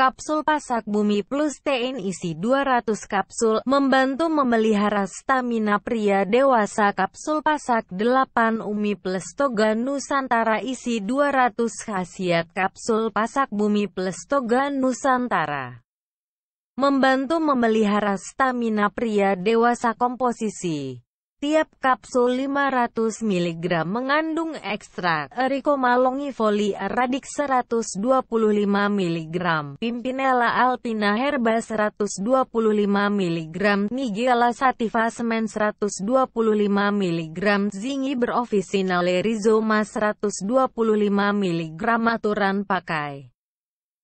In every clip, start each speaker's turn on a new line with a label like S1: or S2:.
S1: Kapsul pasak bumi plus tein isi 200 kapsul, membantu memelihara stamina pria dewasa kapsul pasak 8 umi plus toga nusantara isi 200 khasiat kapsul pasak bumi plus toga nusantara. Membantu memelihara stamina pria dewasa komposisi. Tiap kapsul 500 mg mengandung ekstrak Erikomalongifoli Radix 125 mg, Pimpinella alpina herba 125 mg, Nigella sativa semen 125 mg, Zingiber officinale rhizoma 125 mg aturan pakai.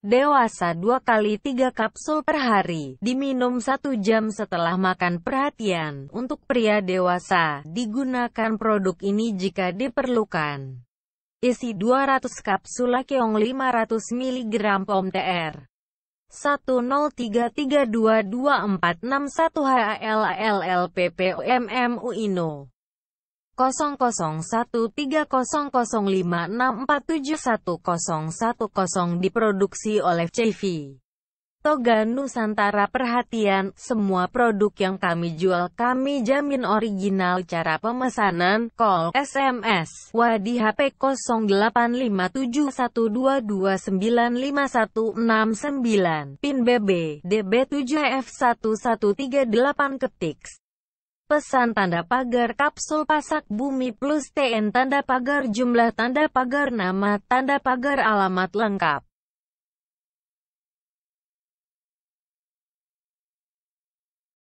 S1: Dewasa 2 kali 3 kapsul per hari, diminum 1 jam setelah makan perhatian. Untuk pria dewasa, digunakan produk ini jika diperlukan. Isi 200 kapsul Akeong 500 mg TR. 10332246 INO 00130056471010 diproduksi oleh CV. Toga Nusantara perhatian, semua produk yang kami jual kami jamin original cara pemesanan, call, SMS, wadi HP 085712295169, PIN BB, DB7F1138 ketik. Pesan tanda pagar kapsul pasak bumi plus TN tanda pagar jumlah tanda pagar nama tanda pagar alamat lengkap